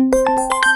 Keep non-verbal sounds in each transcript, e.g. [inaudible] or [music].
Música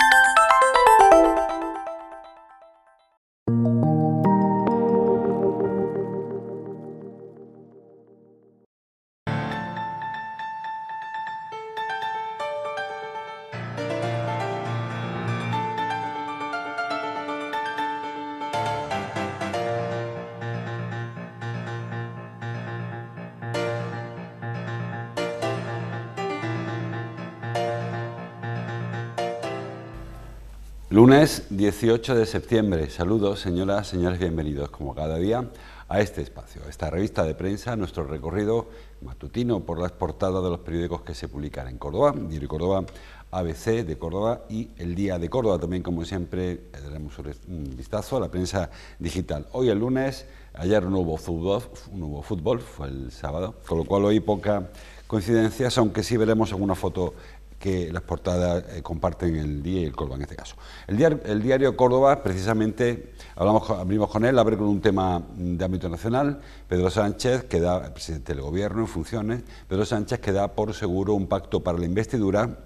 Lunes 18 de septiembre. Saludos, señoras, señores, bienvenidos como cada día a este espacio, a esta revista de prensa, nuestro recorrido matutino por las portadas de los periódicos que se publican en Córdoba, Diario Córdoba, ABC de Córdoba y El Día de Córdoba. También, como siempre, daremos un vistazo a la prensa digital. Hoy el lunes, ayer no hubo fútbol, hubo fútbol fue el sábado, con lo cual hoy poca coincidencias, aunque sí veremos alguna foto que las portadas eh, comparten el día y el Córdoba en este caso. El diario, el diario Córdoba, precisamente, hablamos, abrimos con él, abre con un tema de ámbito nacional. Pedro Sánchez, que da, presidente del gobierno en funciones, Pedro Sánchez que da por seguro un pacto para la investidura.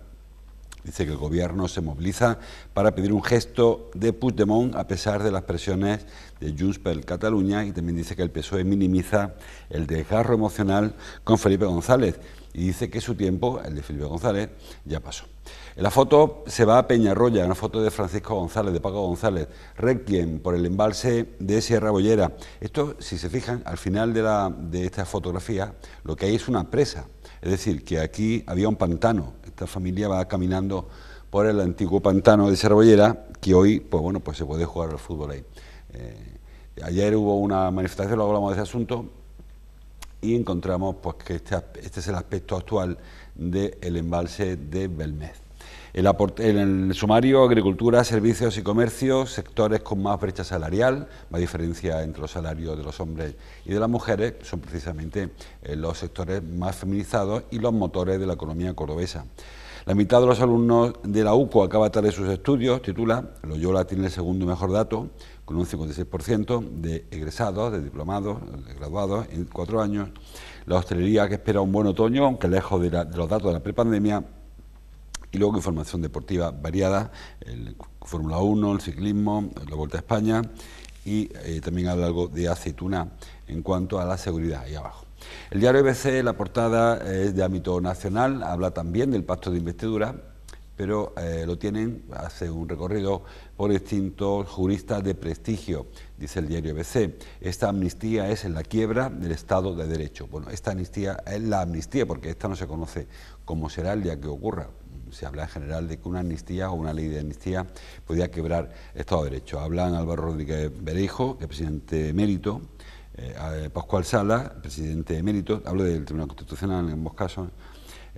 Dice que el gobierno se moviliza para pedir un gesto de Puigdemont a pesar de las presiones de Junts per Cataluña y también dice que el PSOE minimiza el desgarro emocional con Felipe González y dice que su tiempo, el de Felipe González, ya pasó. En la foto se va a Peñarroya, una foto de Francisco González, de Paco González, Requiem, por el embalse de Sierra Bollera. Esto, si se fijan, al final de, la, de esta fotografía lo que hay es una presa, es decir, que aquí había un pantano, esta familia va caminando por el antiguo pantano de Sierra Bollera, que hoy, pues bueno, pues se puede jugar al fútbol ahí. Eh, ayer hubo una manifestación, lo hablamos de ese asunto, y encontramos pues, que este, este, es el aspecto actual del embalse de Belmez. El en el sumario, agricultura, servicios y comercio, sectores con más brecha salarial, más diferencia entre los salarios de los hombres y de las mujeres, son precisamente eh, los sectores más feminizados y los motores de la economía cordobesa. La mitad de los alumnos de la UCO acaba tarde sus estudios, titula Loyola tiene el segundo mejor dato, con un 56% de egresados, de diplomados, de graduados en cuatro años. La hostelería que espera un buen otoño, aunque lejos de, los datos de la prepandemia. Y luego información deportiva variada, el Fórmula 1, el ciclismo, la Vuelta a España y eh, también habla algo de aceituna en cuanto a la seguridad ahí abajo. El diario ABC, la portada eh, es de ámbito nacional, habla también del pacto de investidura pero eh, lo tienen, hace un recorrido por distintos juristas de prestigio, dice el diario BC, Esta amnistía es en la quiebra del Estado de Derecho. Bueno, esta amnistía es la amnistía, porque esta no se conoce cómo será el día que ocurra. Se habla en general de que una amnistía o una ley de amnistía podía quebrar el Estado de Derecho. Hablan Álvaro Rodríguez Berejo, que es presidente emérito, Mérito, eh, eh, Pascual Sala, presidente de Mérito, hablo del Tribunal Constitucional en ambos casos,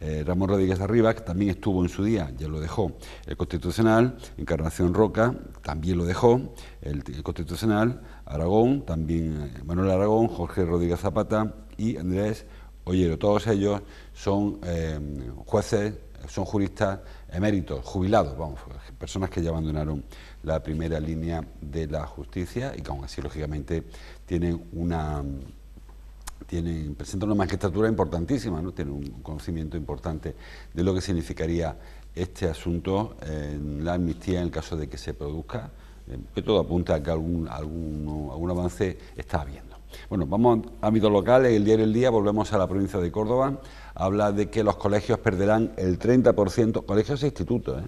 eh, Ramón Rodríguez Arriba, que también estuvo en su día, ya lo dejó. El Constitucional, Encarnación Roca, también lo dejó. El, Constitucional, Aragón, también eh, Manuel Aragón, Jorge Rodríguez Zapata y Andrés Ollero. Todos ellos son eh, jueces, son juristas eméritos, jubilados, vamos, personas que ya abandonaron la primera línea de la justicia y que aún así, lógicamente, tienen una tienen, una magistratura importantísima, ¿no? tienen un conocimiento importante de lo que significaría este asunto en la amnistía en el caso de que se produzca, eh, que todo apunta a que algún, algún, algún avance está habiendo. Bueno, vamos a ámbitos locales, el diario El Día, volvemos a la provincia de Córdoba, habla de que los colegios perderán el 30%, colegios e institutos, ¿eh?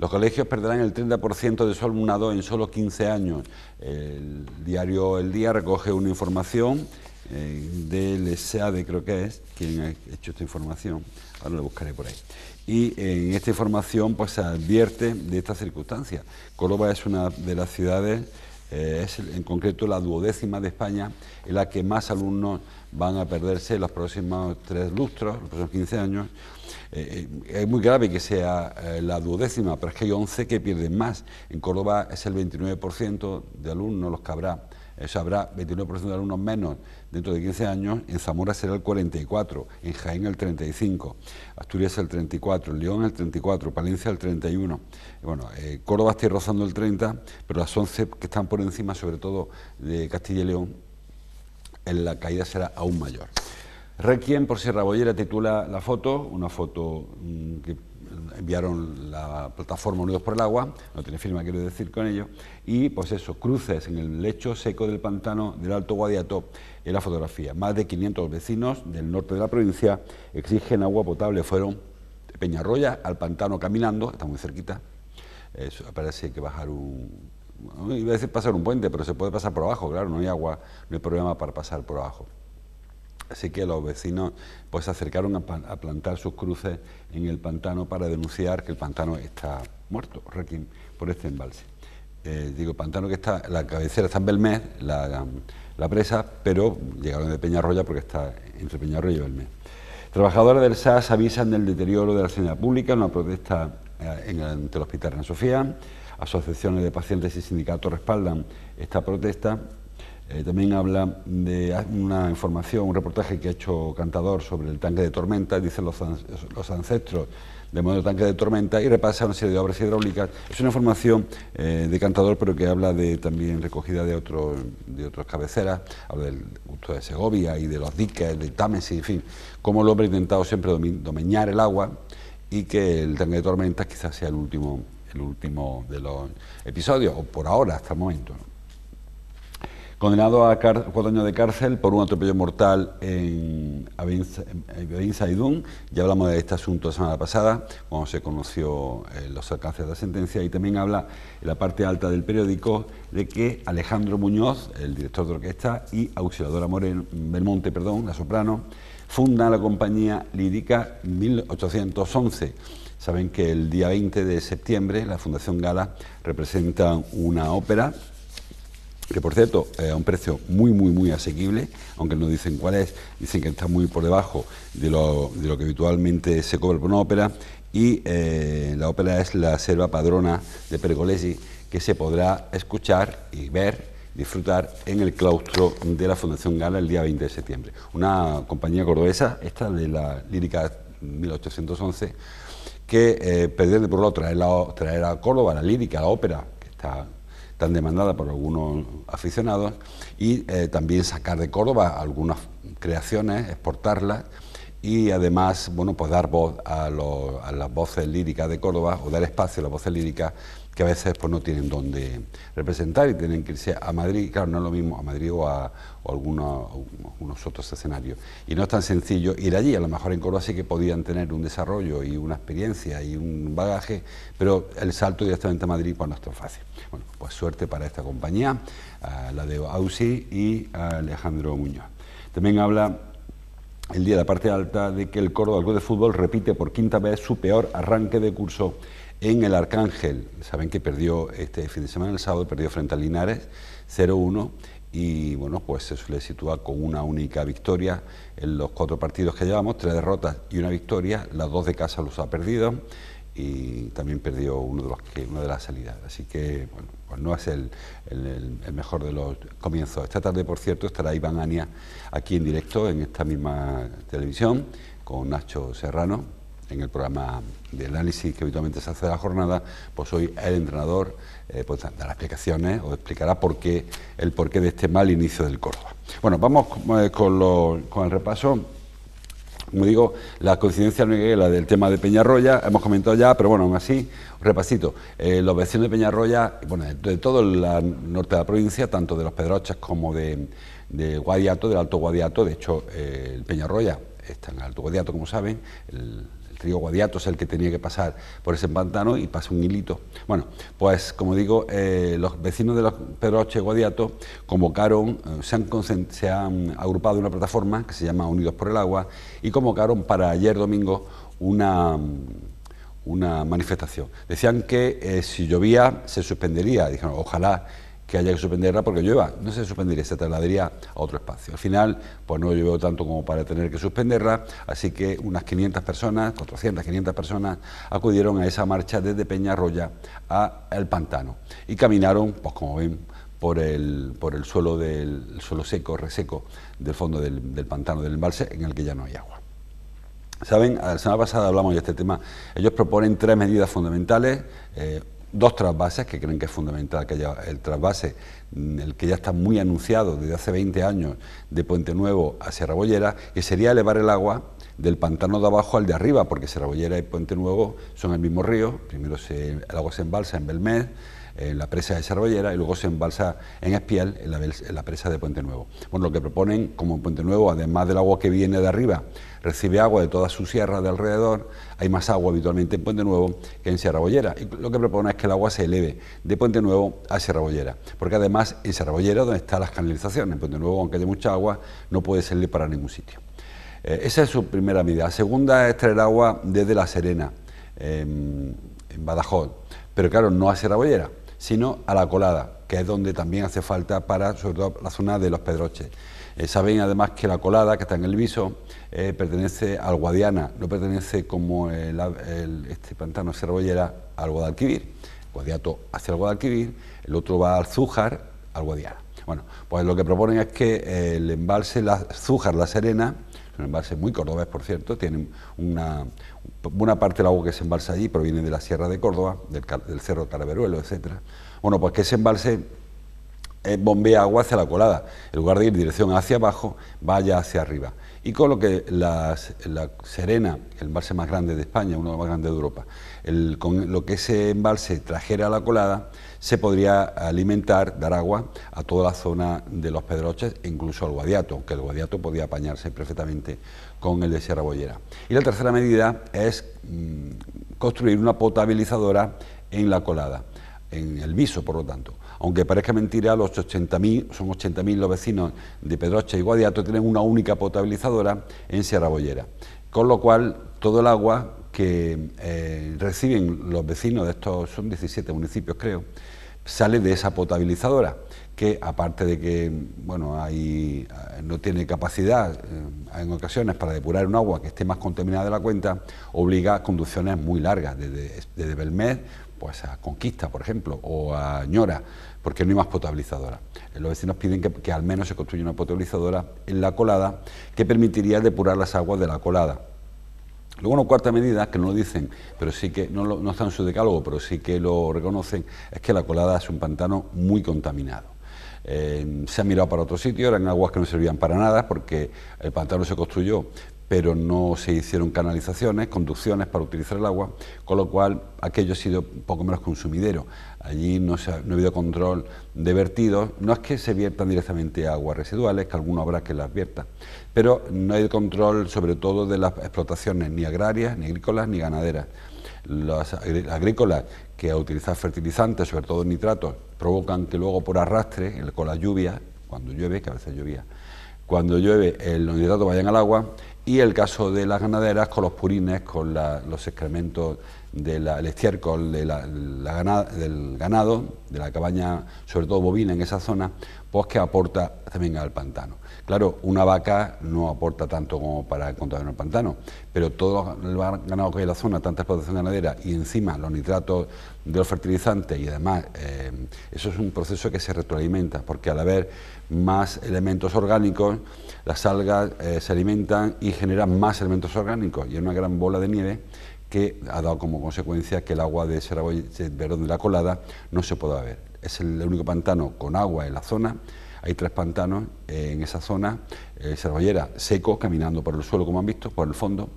los colegios perderán el 30% de su alumnado en solo 15 años. El diario El Día recoge una información eh, de creo que es, quien ha hecho esta información, ahora lo buscaré por ahí. Y eh, en esta información pues se advierte de esta circunstancia. Córdoba es una de las ciudades, eh, es en concreto la duodécima de España, en la que más alumnos van a perderse los próximos tres lustros, los próximos 15 años. Eh, es muy grave que sea la duodécima, pero es que hay 11 que pierden más. En Córdoba es el 29% de alumnos los que habrá eso habrá 21% de alumnos menos dentro de 15 años, en Zamora será el 44, en Jaén el 35, Asturias el 34, León el 34, Palencia el 31. Bueno, eh, Córdoba está rozando el 30, pero las 11 que están por encima, sobre todo de Castilla y León, en la caída será aún mayor. Requiem por Sierra Bollera titula la foto, una foto mm, que enviaron la plataforma Unidos por el Agua, no tiene firma, quiero decir, con ello... y pues eso, cruces en el lecho seco del pantano del Alto Guadiato, en la fotografía. Más de 500 vecinos del norte de la provincia exigen agua potable, fueron de Peñarroya al pantano caminando, está muy cerquita, parece que bajar un... iba a decir pasar un puente, pero se puede pasar por abajo, claro, no hay agua, no hay problema para pasar por abajo. Así que los vecinos pues se acercaron a, plantar sus cruces en el pantano para denunciar que el pantano está muerto por este embalse. Eh, digo, pantano que está, la cabecera está en Belmez, la, presa, pero llegaron de Peñarroya porque está entre Peñarroya y Belmez. Trabajadores del SAS avisan del deterioro de la sanidad pública, en una protesta eh, en, ante el Hospital Reina Sofía. Asociaciones de pacientes y sindicatos respaldan esta protesta eh, también habla de una información, un reportaje que ha hecho Cantador sobre el tanque de tormenta, ...dicen los, ancestros del modelo tanque de tormenta y repasa una serie de obras hidráulicas. Es una información eh, de Cantador, pero que habla de también recogida de, otros de otras cabeceras, habla del gusto de Segovia y de los diques, de Támesis, en fin, cómo el hombre ha intentado siempre domeñar el agua y que el tanque de tormenta quizás sea el último, el último de los episodios, o por ahora, hasta el momento condenado a cuatro años de cárcel por un atropello mortal en Abin Saidún. Ya hablamos de este asunto la semana pasada, cuando se conoció eh, los alcances de la sentencia, y también habla en la parte alta del periódico de que Alejandro Muñoz, el director de orquesta, y Auxiliadora Moreno, Belmonte, perdón, la soprano, ...funda la compañía lírica 1811. Saben que el día 20 de septiembre la Fundación Gala representa una ópera que por cierto, eh, a un precio muy, muy, muy asequible, aunque no dicen cuál es, dicen que está muy por debajo de lo, que habitualmente se cobra por una ópera, y eh, la ópera es la Selva Padrona de Pergolesi, que se podrá escuchar y ver, disfrutar en el claustro de la Fundación Gala el día 20 de septiembre. Una compañía cordobesa, esta de la lírica 1811, que eh, de por lo traer, la, traer a Córdoba la lírica, la ópera, que está tan demandada por algunos aficionados, y eh, también sacar de Córdoba algunas creaciones, exportarlas y además bueno, pues dar voz a, a las voces líricas de Córdoba o dar espacio a las voces líricas que a veces pues, no tienen dónde representar y tienen que irse a Madrid, claro, no es lo mismo a Madrid o a, algunos, unos otros escenarios. Y no es tan sencillo ir allí, a lo mejor en Córdoba sí que podían tener un desarrollo y una experiencia y un bagaje, pero el salto directamente a Madrid pues, no es tan fácil. Bueno, pues suerte para esta compañía, la de Ausi y Alejandro Muñoz. También habla el día de la parte alta de que el Córdoba algo de Fútbol repite por quinta vez su peor arranque de curso en el Arcángel, saben que perdió este fin de semana, el sábado perdió frente a Linares 0-1 y bueno, pues se le sitúa con una única victoria en los cuatro partidos que llevamos, tres derrotas y una victoria, las dos de casa los ha perdido y también perdió uno de los que, una de las salidas. Así que, bueno, pues no es el, el, mejor de los comienzos. Esta tarde, por cierto, estará Iván Ania aquí en directo en esta misma televisión con Nacho Serrano en el programa de análisis que habitualmente se hace de la jornada, pues hoy el entrenador eh, pues dará explicaciones o explicará por qué, el porqué de este mal inicio del Córdoba. Bueno, vamos eh, con, el repaso como digo, la coincidencia no es la del tema de Peñarroya, hemos comentado ya, pero bueno, aún así, repasito, eh, los vecinos de Peñarroya, bueno, de, todo el norte de la provincia, tanto de los Pedrochas como de, Guadiato, del Alto Guadiato, de hecho, el Peñarroya está en el Alto Guadiato, como saben, el río Guadiato es el que tenía que pasar por ese pantano y pasa un hilito. Bueno, pues como digo, eh, los vecinos de los Pedroche Guadiato convocaron, eh, se, han, agrupado en una plataforma que se llama Unidos por el Agua y convocaron para ayer domingo una una manifestación. Decían que eh, si llovía se suspendería. Dijeron, ojalá que haya que suspenderla porque llueva. No se suspendería, se trasladaría a otro espacio. Al final, pues no llueve tanto como para tener que suspenderla, así que unas 500 personas, 400, 500 personas acudieron a esa marcha desde Peñarroya a El Pantano y caminaron, pues como ven, por el, por el suelo del suelo seco, reseco del fondo del, pantano, del embalse, en el que ya no hay agua. Saben, la semana pasada hablamos de este tema. Ellos proponen tres medidas fundamentales. Eh, dos trasvases que creen que es fundamental que haya el trasvase, mm, el que ya está muy anunciado desde hace 20 años de Puente Nuevo a Sierra Bollera, que sería elevar el agua del pantano de abajo al de arriba, porque Sierra Bollera y Puente Nuevo son el mismo río, primero el agua se embalsa en Belmez, en la presa de Bollera... y luego se embalsa en Espiel, en la, la, presa de Puente Nuevo. Bueno, lo que proponen como Puente Nuevo, además del agua que viene de arriba, recibe agua de toda su sierra de alrededor, hay más agua habitualmente en Puente Nuevo que en Sierra Bollera. Y lo que propone es que el agua se eleve de Puente Nuevo a Sierra Bollera, porque además en Sierra Bollera, donde están las canalizaciones, en Puente Nuevo, aunque haya mucha agua, no puede salir para ningún sitio. Eh, esa es su primera medida. La segunda es traer agua desde La Serena, em, en Badajoz, pero claro, no a Sierra Bollera, sino a La Colada, que es donde también hace falta para, sobre todo, la zona de los Pedroches. Eh, saben además que la colada, que está en el viso, eh, pertenece al Guadiana, no pertenece como el, este pantano Cerbollera al Guadalquivir. Guadiato hacia el Guadalquivir, el otro va al Zújar, al Guadiana. Bueno, pues lo que proponen es que eh, el embalse la, Zújar, La Serena, es un embalse muy cordobés, por cierto, ...tiene una, una parte del agua que se embalsa allí proviene de la Sierra de Córdoba, del, Cerro Taraberuelo, etcétera. Bueno, pues que ese embalse bombea agua hacia la colada. En lugar de ir dirección hacia abajo, vaya hacia arriba. Y con lo que la Serena, el embalse más grande de España, uno de los más grandes de Europa, con lo que ese embalse trajera a la colada, se podría alimentar, dar agua a toda la zona de los Pedroches, incluso al Guadiato, ...que el Guadiato podía apañarse perfectamente con el de Sierra Bollera. Y la tercera medida es mm, construir una potabilizadora en la colada, en el viso, por lo tanto aunque parezca mentira, los 80.000, son 80.000 los vecinos de Pedroche y Guadiato, tienen una única potabilizadora en Sierra Bollera. Con lo cual, todo el agua que eh, reciben los vecinos de estos, son 17 municipios creo, sale de esa potabilizadora, que aparte de que bueno, eh, no tiene capacidad eh, en ocasiones para depurar un agua que esté más contaminada de la cuenta, obliga a conducciones muy largas, desde, desde Belmez pues a Conquista, por ejemplo, o a Ñora, porque no hay más potabilizadora. Los vecinos piden que, al menos se construya una potabilizadora en la colada que permitiría depurar las aguas de la colada. Luego una cuarta medida, que no lo dicen, pero sí que, no, lo, está en su decálogo, pero sí que lo reconocen, es que la colada es un pantano muy contaminado. Eh, se ha mirado para otro sitio, eran aguas que no servían para nada porque el pantano se construyó pero no se hicieron canalizaciones, conducciones para utilizar el agua, con lo cual aquello ha sido un poco menos consumidero. Allí no, ha, habido control de vertidos, no es que se viertan directamente aguas residuales, que alguno habrá que las vierta, pero no hay control sobre todo de las explotaciones ni agrarias, ni agrícolas, ni ganaderas. Las agrícolas que a utilizar fertilizantes, sobre todo nitratos, provocan que luego por arrastre, con la lluvia, cuando llueve, que a veces llovía, cuando llueve el, los nitratos vayan al agua, y el caso de las ganaderas con los purines, con los excrementos del estiércol de la, del ganado, de la cabaña, sobre todo bovina en esa zona, pues que aporta también al pantano. Claro, una vaca no aporta tanto como para contaminar el pantano, pero todo el ganado que hay en la zona, tanta explotación ganadera y encima los nitratos de los fertilizantes y además eh, eso es un proceso que se retroalimenta, porque al haber más elementos orgánicos, las algas eh, se alimentan y generan más elementos orgánicos y es una gran bola de nieve que ha dado como consecuencia que el agua de de la Colada no se pueda ver. Es el único pantano con agua en la zona. Hay tres pantanos en esa zona, eh, seco, caminando por el suelo como han visto, por el fondo,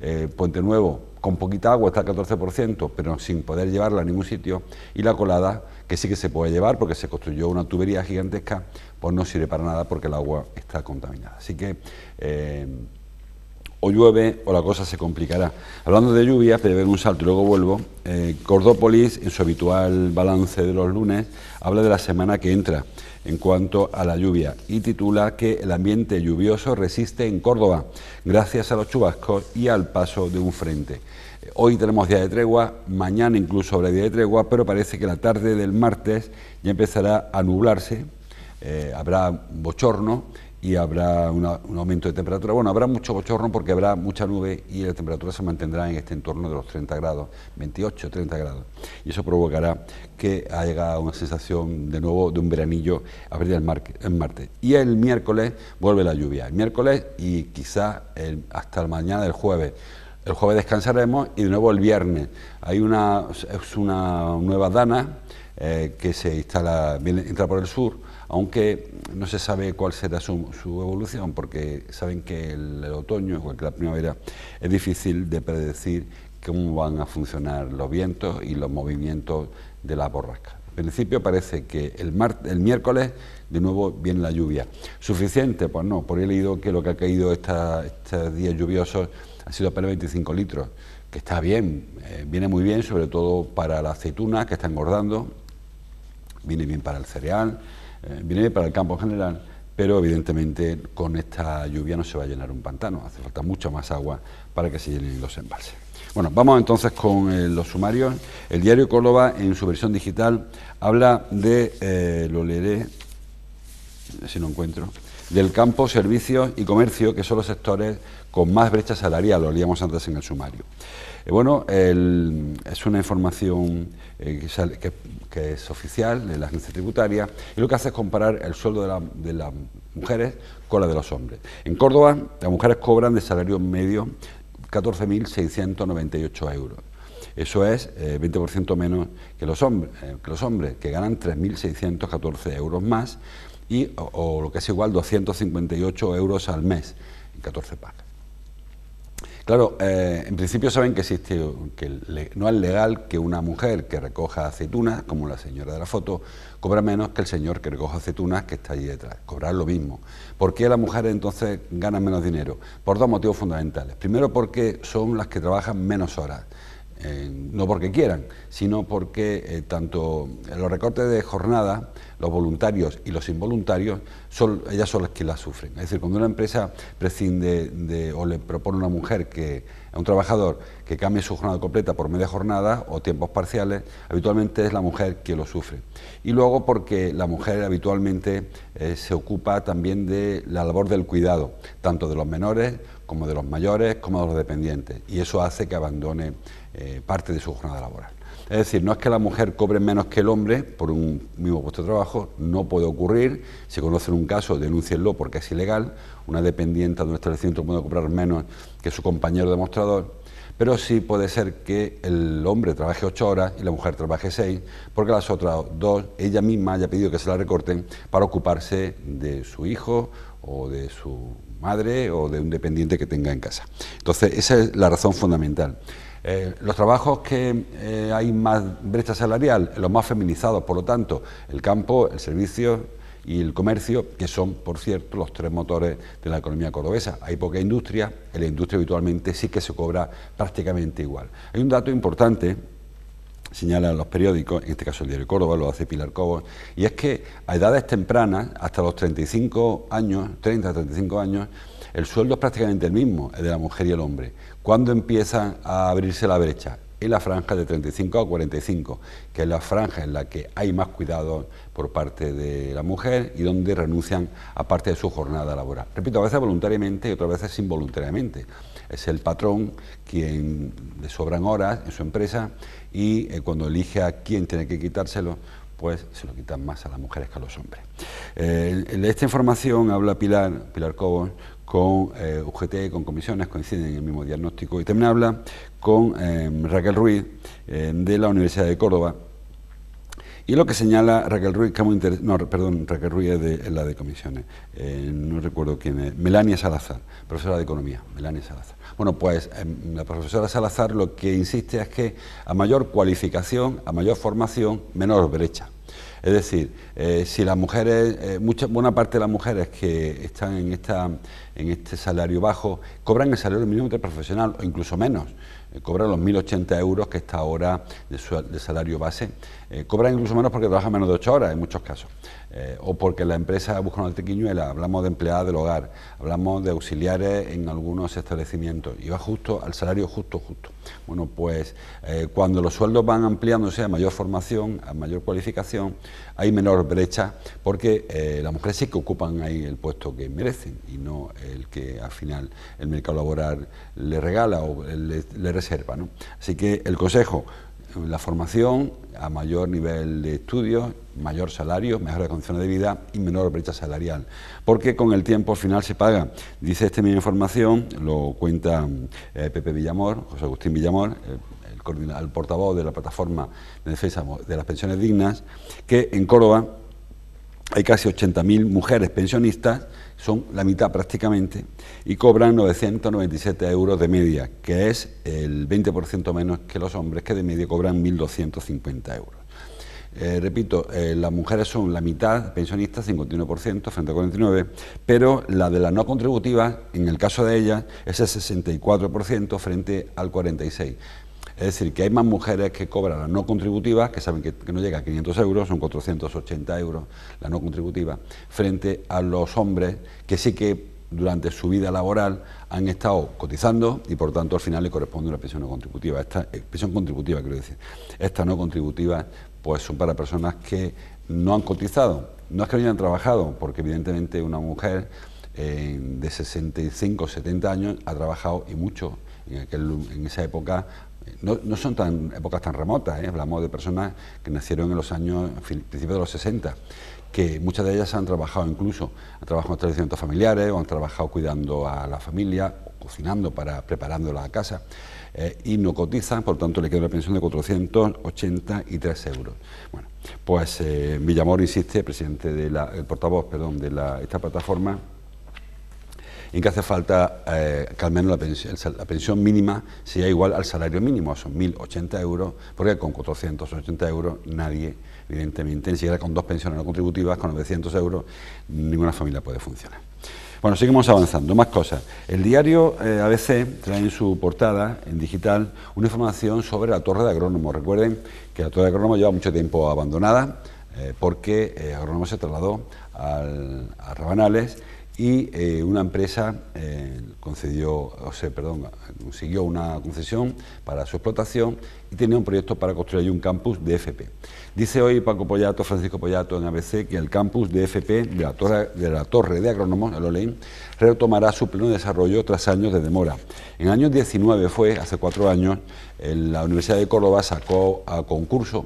eh, Puente Nuevo con poquita agua, está al 14%, pero sin poder llevarla a ningún sitio, y la colada que sí que se puede llevar porque se construyó una tubería gigantesca, pues no sirve para nada porque el agua está contaminada. Así que eh, o llueve o la cosa se complicará. Hablando de lluvias, pero un salto y luego vuelvo, eh, Cordópolis, en su habitual balance de los lunes, habla de la semana que entra en cuanto a la lluvia y titula que el ambiente lluvioso resiste en Córdoba gracias a los chubascos y al paso de un frente. Hoy tenemos día de tregua, mañana incluso habrá día de tregua, pero parece que la tarde del martes ya empezará a nublarse, eh, habrá bochorno y habrá un aumento de temperatura. Bueno, habrá mucho bochorno porque habrá mucha nube y la temperatura se mantendrá en este entorno de los 30 grados, 28, 30 grados. Y eso provocará que haya una sensación de nuevo de un veranillo a partir del el martes. Y el miércoles vuelve la lluvia, el miércoles y quizá hasta el mañana del jueves el jueves descansaremos y de nuevo el viernes. Hay una, es una nueva dana eh, que se instala, entra por el sur, aunque no se sabe cuál será su, evolución, porque saben que el, otoño o que la primavera es difícil de predecir cómo van a funcionar los vientos y los movimientos de la borrasca. En principio parece que el, el miércoles de nuevo viene la lluvia. ¿Suficiente? Pues no, por el leído que lo que ha caído estos días lluviosos sido apenas 25 litros, que está bien, eh, viene muy bien, sobre todo para la aceituna que está engordando, viene bien para el cereal, eh, viene bien para el campo en general, pero evidentemente con esta lluvia no se va a llenar un pantano, hace falta mucha más agua para que se llenen los embalses. Bueno, vamos entonces con eh, los sumarios. El diario Córdoba, en su versión digital, habla de, lo leeré si no encuentro, del campo, servicios y comercio, que son los sectores con más brecha salarial, lo leíamos antes en el sumario. Eh, bueno, es una información eh, que, es oficial de la agencia tributaria y lo que hace es comparar el sueldo de, las mujeres con la de los hombres. En Córdoba, las mujeres cobran de salario medio 14.698 euros. Eso es 20% eh, menos que los, hombres, que los hombres, que ganan 3.614 euros más y, o, lo que es igual, 258 euros al mes, en 14 pagas. Claro, eh, en principio saben que existe, que no es legal que una mujer que recoja aceitunas, como la señora de la foto, cobra menos que el señor que recoja aceitunas que está allí detrás, cobrar lo mismo. ¿Por qué las mujeres entonces ganan menos dinero? Por dos motivos fundamentales. Primero porque son las que trabajan menos horas no porque quieran, sino porque eh, tanto los recortes de jornada, los voluntarios y los involuntarios, son, ellas son las que las sufren. Es decir, cuando una empresa prescinde o le propone a una mujer que, a un trabajador que cambie su jornada completa por media jornada o tiempos parciales, habitualmente es la mujer quien lo sufre. Y luego porque la mujer habitualmente eh, se ocupa también de la labor del cuidado, tanto de los menores como de los mayores, como de los dependientes. Y eso hace que abandone eh, parte de su jornada laboral. Es decir, no es que la mujer cobre menos que el hombre por un mismo puesto de trabajo, no puede ocurrir. Si conocen un caso, denúncienlo porque es ilegal. Una dependiente de un establecimiento puede cobrar menos que su compañero demostrador. Pero sí puede ser que el hombre trabaje ocho horas y la mujer trabaje seis, porque las otras dos ella misma haya pedido que se la recorten para ocuparse de su hijo o de su madre o de un dependiente que tenga en casa. Entonces, esa es la razón fundamental. Eh, los trabajos que eh, hay más brecha salarial, los más feminizados, por lo tanto, el campo, el servicio y el comercio, que son, por cierto, los tres motores de la economía cordobesa. Hay poca industria, en la industria habitualmente sí que se cobra prácticamente igual. Hay un dato importante señalan los periódicos, en este caso el diario Córdoba, lo hace Pilar Cobos, y es que a edades tempranas, hasta los 35 años, 30 35 años, el sueldo es prácticamente el mismo, el de la mujer y el hombre. ¿Cuándo empieza a abrirse la brecha? En la franja de 35 a 45, que es la franja en la que hay más cuidado por parte de la mujer y donde renuncian a parte de su jornada laboral. Repito, a veces voluntariamente y otras veces involuntariamente. Es el patrón quien le sobran horas en su empresa y eh, cuando elige a quién tiene que quitárselo, pues se lo quitan más a las mujeres que a los hombres. de eh, esta información habla Pilar, Pilar Cobos, con eh, UGT, con comisiones, coinciden en el mismo diagnóstico. Y también habla con eh, Raquel Ruiz eh, de la Universidad de Córdoba. Y lo que señala Raquel Ruiz, que es muy interesante... no, perdón, Raquel Ruiz es la de comisiones, no recuerdo quién es, Melania Salazar, profesora de Economía, Melania Salazar. Bueno, pues em, la profesora Salazar lo que insiste es que a mayor cualificación, a mayor formación, menor brecha. Es decir, eh, si las mujeres, eh, buena parte de las mujeres que están en, esta, en este salario bajo cobran el salario mínimo interprofesional o incluso menos eh, cobran los 1.080 euros que está ahora de, salario base, cobran incluso menos porque trabajan menos de 8 horas en muchos casos. Eh, o porque la empresa busca una triquiñuela, hablamos de empleadas del hogar, hablamos de auxiliares en algunos establecimientos y va justo al salario justo, justo. Bueno, pues eh, cuando los sueldos van ampliándose a mayor formación, a mayor cualificación, hay menor brecha porque eh, las mujeres sí que ocupan ahí el puesto que merecen y no el que al final el mercado laboral le regala o le, le reserva. ¿no? Así que el consejo, la formación a mayor nivel de estudios, mayor salario, mejor condiciones de vida y menor brecha salarial, porque con el tiempo al final se paga. Dice esta misma información, lo cuenta eh, Pepe Villamor, José Agustín Villamor, el, el portavoz de la plataforma de defensa de las pensiones dignas, que en Córdoba hay casi 80.000 mujeres pensionistas, son la mitad prácticamente, y cobran 997 euros de media, que es el 20% menos que los hombres, que de media cobran 1.250 euros. Eh, repito, eh, las mujeres son la mitad pensionistas, 51% frente a 49%, pero la de las no contributivas, en el caso de ellas, es el 64% frente al 46%. Es decir, que hay más mujeres que cobran las no contributivas, que saben que, no llega a 500 euros, son 480 euros la no contributiva, frente a los hombres que sí que durante su vida laboral han estado cotizando y por tanto al final le corresponde una pensión no contributiva. Esta eh, pensión contributiva, quiero decir. Esta no contributiva pues son para personas que no han cotizado. No es que no hayan trabajado, porque evidentemente una mujer eh, de 65 70 años ha trabajado y mucho. en esa época no, son tan épocas tan remotas, ¿eh? hablamos de personas que nacieron en los años, principios de los 60, que muchas de ellas han trabajado incluso, han trabajado en establecimientos familiares o han trabajado cuidando a la familia, cocinando para preparándola la casa, eh, y no cotizan, por tanto le queda una pensión de 483 euros. Bueno, pues eh, Villamor insiste, presidente de el portavoz, perdón, de esta plataforma, en que hace falta eh, que al menos la pensión, mínima sea igual al salario mínimo, son 1.080 euros, porque con 480 euros nadie, evidentemente, ni siquiera con dos pensiones no contributivas, con 900 euros, ninguna familia puede funcionar. Bueno, seguimos avanzando, más cosas. El diario eh, ABC trae en su portada, en digital, una información sobre la Torre de Agrónomos. Recuerden que la Torre de Agrónomos lleva mucho tiempo abandonada, eh, porque Agrónomo se trasladó a Rabanales y eh, una empresa eh, concedió, o sea, perdón, consiguió una concesión para su explotación y tenía un proyecto para construir un campus de FP. Dice hoy Paco Pollato, Francisco Pollato en ABC, que el campus de FP de la Torre de, la de Agrónomos, el OLEIN, retomará su pleno desarrollo tras años de demora. En años 19 fue, hace cuatro años, la Universidad de Córdoba sacó a concurso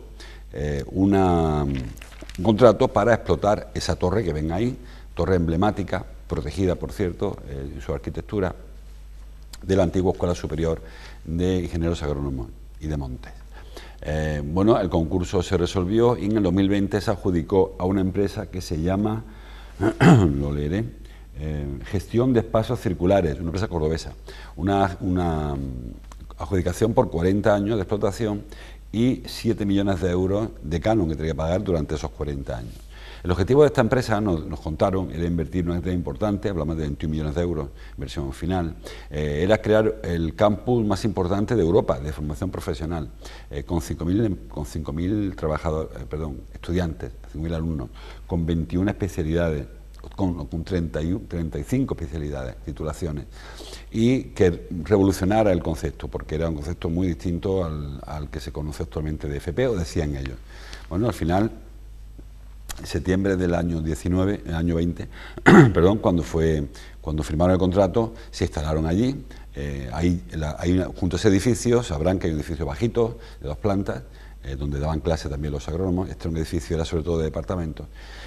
eh, una, un contrato para explotar esa torre que ven ahí, torre emblemática protegida, por cierto, en eh, su arquitectura, de la antigua Escuela Superior de Ingenieros Agrónomos y de Montes. Eh, bueno, el concurso se resolvió y en el 2020 se adjudicó a una empresa que se llama, [clears throat] lo leeré, eh, Gestión de Espacios Circulares, una empresa cordobesa, una, una mm, adjudicación por 40 años de explotación y 7 millones de euros de canon que tenía que pagar durante esos 40 años. El objetivo de esta empresa, nos, contaron, era invertir una cantidad importante, hablamos de 21 millones de euros, inversión final, eh, era crear el campus más importante de Europa de formación profesional, eh, con 5.000 em, con trabajadores, eh, perdón, estudiantes, 5.000 alumnos, con 21 especialidades, con, con 31, 35 especialidades, titulaciones, y que revolucionara el concepto, porque era un concepto muy distinto al, al que se conoce actualmente de FP, o decían ellos. Bueno, al final septiembre del año 19, el año 20, [clears throat] perdón, cuando fue cuando firmaron el contrato, se instalaron allí. Eh, ahí, hay junto sabrán que hay un edificio bajito, de dos plantas, eh, donde daban clase también los agrónomos. Este un edificio, era sobre todo de departamentos.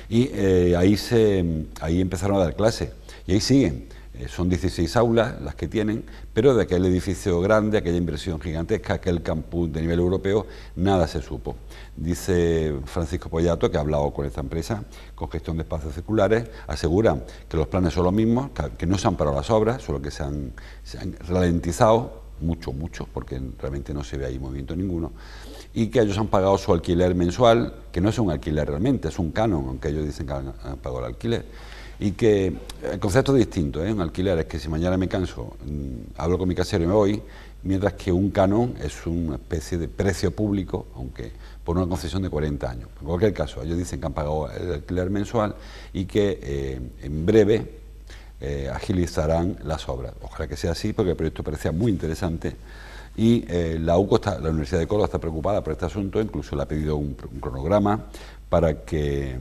Y eh, ahí, se, ahí empezaron a dar clase. Y ahí siguen. Eh, son 16 aulas las que tienen, pero de aquel edificio grande, aquella inversión gigantesca, aquel campus de nivel europeo, nada se supo. Dice Francisco Pollato, que ha hablado con esta empresa, con gestión de espacios circulares, ...asegura que los planes son los mismos, que no se han parado las obras, solo que se han, ralentizado mucho, mucho, porque realmente no se ve ahí movimiento ninguno, y que ellos han pagado su alquiler mensual, que no es un alquiler realmente, es un canon, aunque ellos dicen que han, pagado el alquiler. Y que eh, el concepto es distinto, ¿eh? un alquiler es que si mañana me canso, mm, hablo con mi casero y me voy, mientras que un canon es una especie de precio público, aunque por una concesión de 40 años. En cualquier caso, ellos dicen que han pagado el alquiler mensual y que eh, en breve eh, agilizarán las obras. Ojalá que sea así, porque el proyecto parecía muy interesante. Y eh, la UCO, la Universidad de Córdoba, está preocupada por este asunto, incluso le ha pedido un, cronograma para que,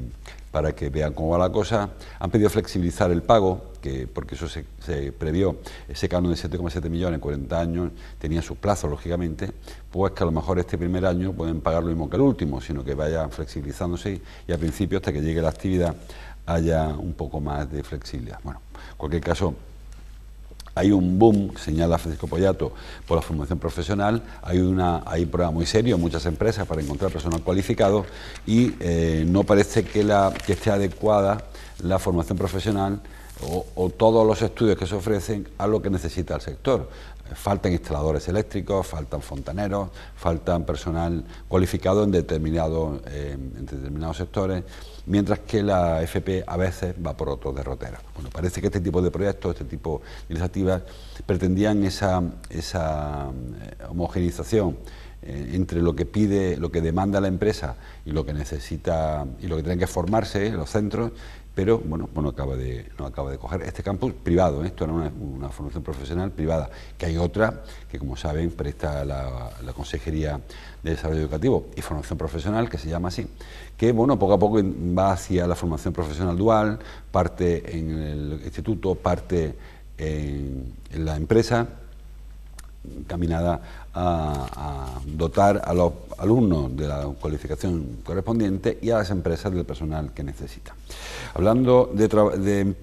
para que vean cómo va la cosa. Han pedido flexibilizar el pago porque, porque eso se, previó, ese canon de 7,7 millones en 40 años tenía sus plazos, lógicamente, pues que a lo mejor este primer año pueden pagar lo mismo que el último, sino que vayan flexibilizándose y, al principio, hasta que llegue la actividad, haya un poco más de flexibilidad. Bueno, en cualquier caso, hay un boom, señala Francisco Pollato, por la formación profesional, hay una hay programa muy serio en muchas empresas para encontrar personal cualificado y eh, no parece que, la, que esté adecuada la formación profesional o, todos los estudios que se ofrecen a lo que necesita el sector. Eh, faltan instaladores eléctricos, faltan fontaneros, faltan personal cualificado en, eh, determinados sectores, mientras que la FP a veces va por otro derroteros. Bueno, parece que este tipo de proyectos, este tipo de iniciativas, pretendían esa, esa eh, homogenización entre lo que pide, lo que demanda la empresa y lo que necesita y lo que tienen que formarse los centros pero bueno, bueno acaba de, no acaba de coger este campus privado, ¿eh? esto era una, formación profesional privada, que hay otra que como saben presta la, Consejería de Desarrollo Educativo y Formación Profesional, que se llama así, que bueno, poco a poco va hacia la formación profesional dual, parte en el instituto, parte en la empresa, caminada a, dotar a los alumnos de la cualificación correspondiente y a las empresas del personal que necesita. Hablando de, de eh,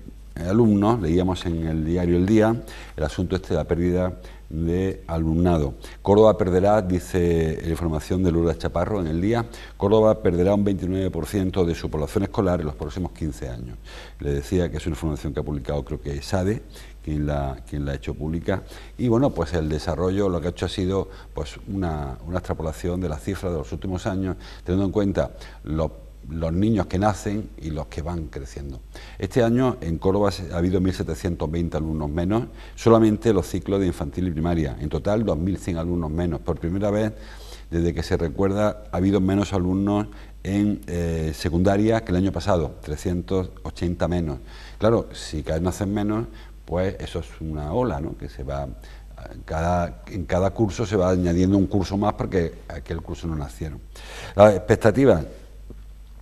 alumnos, leíamos en el diario El Día el asunto este de la pérdida de alumnado. Córdoba perderá, dice la información de Lula Chaparro en el día, Córdoba perderá un 29% de su población escolar en los próximos 15 años. Le decía que es una información que ha publicado creo que SADE, quien la, la ha hecho pública. Y bueno, pues el desarrollo lo que ha hecho ha sido pues una, una extrapolación de las cifras de los últimos años, teniendo en cuenta los los niños que nacen y los que van creciendo. Este año en Córdoba ha habido 1.720 alumnos menos, solamente los ciclos de infantil y primaria, en total 2.100 alumnos menos. Por primera vez, desde que se recuerda, ha habido menos alumnos en eh, secundaria que el año pasado, 380 menos. Claro, si cada vez nacen menos, pues eso es una ola ¿no? que se va cada, en cada curso se va añadiendo un curso más porque aquel curso no nacieron. ...la expectativa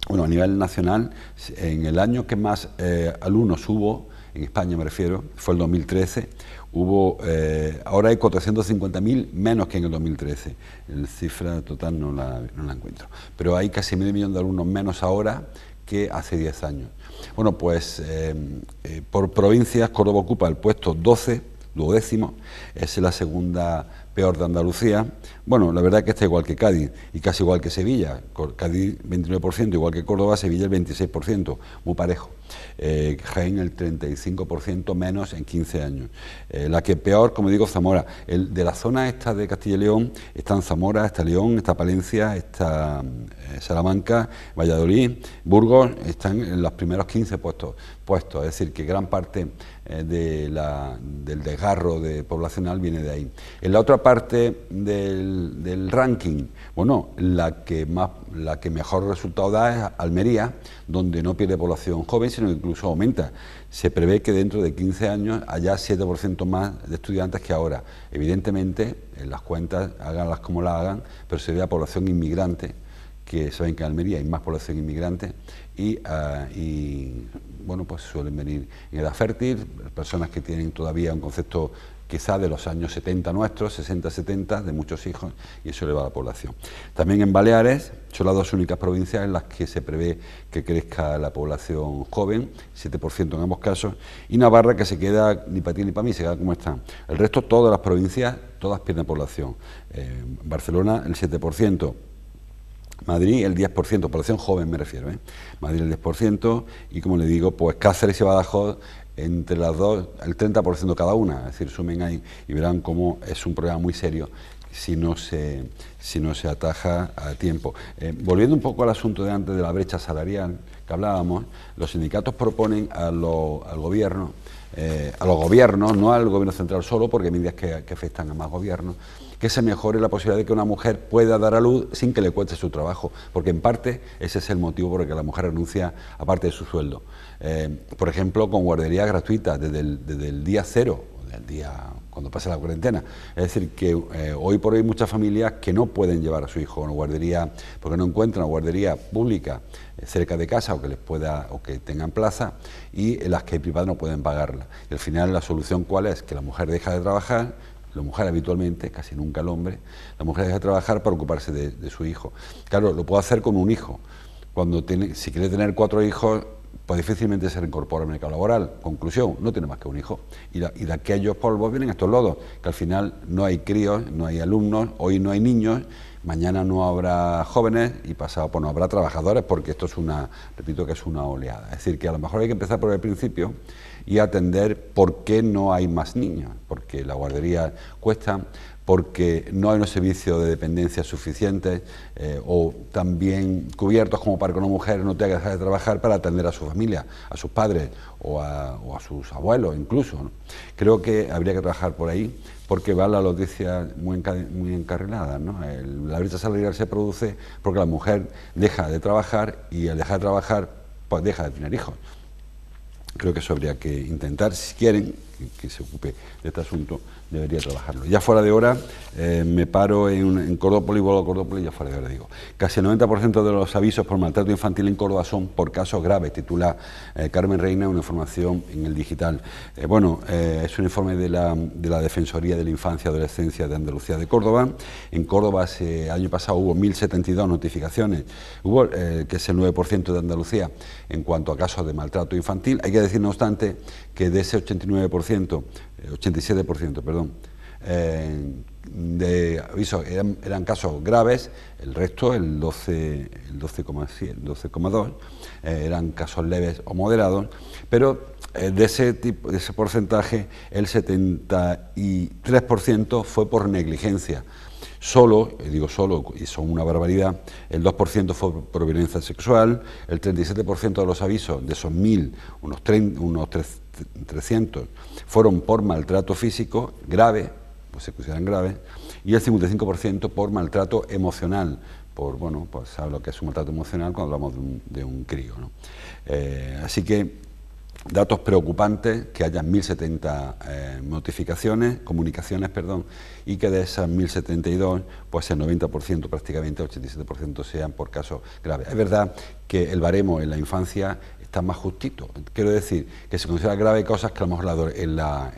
bueno, a nivel nacional, en el año que más eh, alumnos hubo, en España me refiero, fue el 2013, hubo, eh, ahora hay 450.000 menos que en el 2013, la cifra total no la, encuentro, pero hay casi medio millón de alumnos menos ahora que hace 10 años. Bueno, pues eh, por provincias, Córdoba ocupa el puesto 12, duodécimo, es la segunda peor de Andalucía. Bueno, la verdad es que está igual que Cádiz y casi igual que Sevilla. Cádiz 29%, igual que Córdoba, Sevilla el 26%, muy parejo. Eh, el 35% menos en 15 años. Eh, la que peor, como digo, Zamora. El, de la zona esta de Castilla y León están Zamora, está León, está Palencia, está eh, Salamanca, Valladolid, Burgos, están en los primeros 15 puestos. puestos. Es decir, que gran parte eh, del desgarro de poblacional viene de ahí. En la otra parte del, ranking, bueno, la que, más, la que mejor resultado da es Almería, donde no pierde población joven, sino que incluso aumenta. Se prevé que dentro de 15 años haya 7% más de estudiantes que ahora. Evidentemente, en eh, las cuentas, háganlas como las hagan, pero se ve a población inmigrante, que saben que en Almería hay más población inmigrante, ah, y, bueno, pues suelen venir en edad fértil, personas que tienen todavía un concepto quizá de los años 70 nuestros, 60-70, de muchos hijos, y eso le va a la población. También en Baleares son las dos únicas provincias en las que se prevé que crezca la población joven, 7% en ambos casos, y Navarra que se queda ni para ti ni para mí, se queda como están. El resto, todas las provincias, todas pierden población. Eh, Barcelona, el 7%. Madrid el 10%, población joven me refiero, ¿eh? Madrid el 10% y como le digo, pues Cáceres y Badajoz entre las dos el 30% cada una, es decir, sumen ahí y verán cómo es un problema muy serio si no se, si no se ataja a tiempo. Eh, volviendo un poco al asunto de antes de la brecha salarial que hablábamos, los sindicatos proponen al gobierno eh, a los gobiernos, no al gobierno central solo, porque hay medidas que, afectan a más gobiernos, que se mejore la posibilidad de que una mujer pueda dar a luz sin que le cueste su trabajo, porque en parte ese es el motivo por el que la mujer renuncia a parte de su sueldo. Eh, por ejemplo, con guarderías gratuitas desde el día cero, el día cuando pase la cuarentena. Es decir, que eh, hoy por hoy muchas familias que no pueden llevar a su hijo a una guardería porque no encuentran una guardería pública eh, cerca de casa o que les pueda o que tengan plaza y eh, las que privadas no pueden pagarla. Y al final la solución cuál es que la mujer deja de trabajar, la mujer habitualmente, casi nunca el hombre, la mujer deja de trabajar para ocuparse de, su hijo. Claro, lo puedo hacer con un hijo. Cuando tiene, si quiere tener cuatro hijos, pues difícilmente se reincorpora al mercado laboral. Conclusión, no tiene más que un hijo. Y, de aquellos polvos vienen estos lodos, que al final no hay críos, no hay alumnos, hoy no hay niños, mañana no habrá jóvenes y pasado por pues no habrá trabajadores, porque esto es una, repito que es una oleada. Es decir, que a lo mejor hay que empezar por el principio y atender por qué no hay más niños, porque la guardería cuesta, porque no hay unos servicios de dependencia suficientes eh, o también cubiertos como para que una mujer no tenga que dejar de trabajar para atender a su familia, a sus padres o a, sus abuelos incluso. Creo que habría que trabajar por ahí porque va la noticia muy, muy encarrilada. la brecha salarial se produce porque la mujer deja de trabajar y al dejar de trabajar pues deja de tener hijos. Creo que eso habría que intentar, si quieren, que se ocupe de este asunto debería trabajarlo. Ya fuera de hora, eh, me paro en, Córdoba Cordópolis, vuelvo a Cordópolis, ya fuera de hora digo. Casi el 90% de los avisos por maltrato infantil en Córdoba son por casos graves, titula eh, Carmen Reina una información en el digital. Eh, bueno, es un informe de la, de la, Defensoría de la Infancia y Adolescencia de Andalucía de Córdoba. En Córdoba, el año pasado hubo 1.072 notificaciones, que es el 9% de Andalucía en cuanto a casos de maltrato infantil. Hay que decir, no obstante, que de ese 89%, 87%, eh, perdón, eh, de avisos eran, casos graves, el resto, el 12,2, 12, eh, eran casos leves o moderados, pero de, ese tipo, de ese porcentaje el 73% fue por negligencia. Solo, digo solo, y son una barbaridad, el 2% fue por violencia sexual, el 37% de los avisos, de esos 1.000, unos, 30, 300 fueron por maltrato físico grave, pues se consideran graves, y el 55% por maltrato emocional, por, bueno, pues sabe lo que es un maltrato emocional cuando hablamos de un, crío. ¿no? Eh, así que datos preocupantes, que haya 1.070 eh, notificaciones, comunicaciones, perdón, y que de esas 1.072, pues el 90% prácticamente, el 87% sean por casos graves. Es verdad que el baremo en la infancia está más justito. Quiero decir que se considera grave cosas que a lo mejor en, la,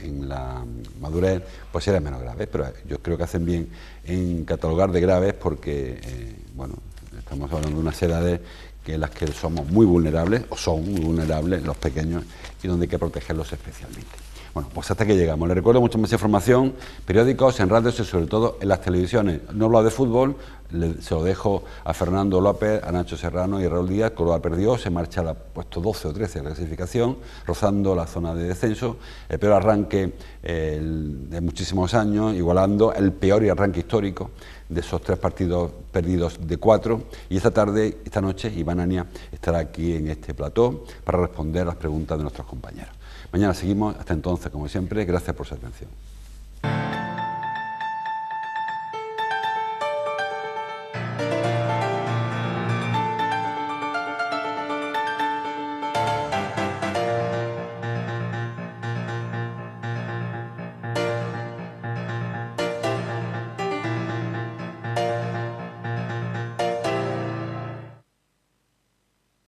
madurez pues eran menos graves, pero yo creo que hacen bien en catalogar de graves porque, eh, bueno, estamos hablando de unas edades que las que somos muy vulnerables, o son muy vulnerables los pequeños, y donde hay que protegerlos especialmente. Bueno, pues hasta que llegamos. Le recuerdo mucha más información, periódicos, en radios y sobre todo en las televisiones. No hablo de fútbol, se lo dejo a Fernando López, a Nacho Serrano y a Raúl Díaz, que lo ha perdido, se marcha al puesto 12 o 13 de clasificación, rozando la zona de descenso, el peor arranque de muchísimos años, igualando el peor arranque histórico de esos tres partidos perdidos de cuatro. Y esta tarde, esta noche, Iván Ania estará aquí en este plató para responder las preguntas de nuestros compañeros. Mañana seguimos. Hasta entonces, como siempre, gracias por su atención.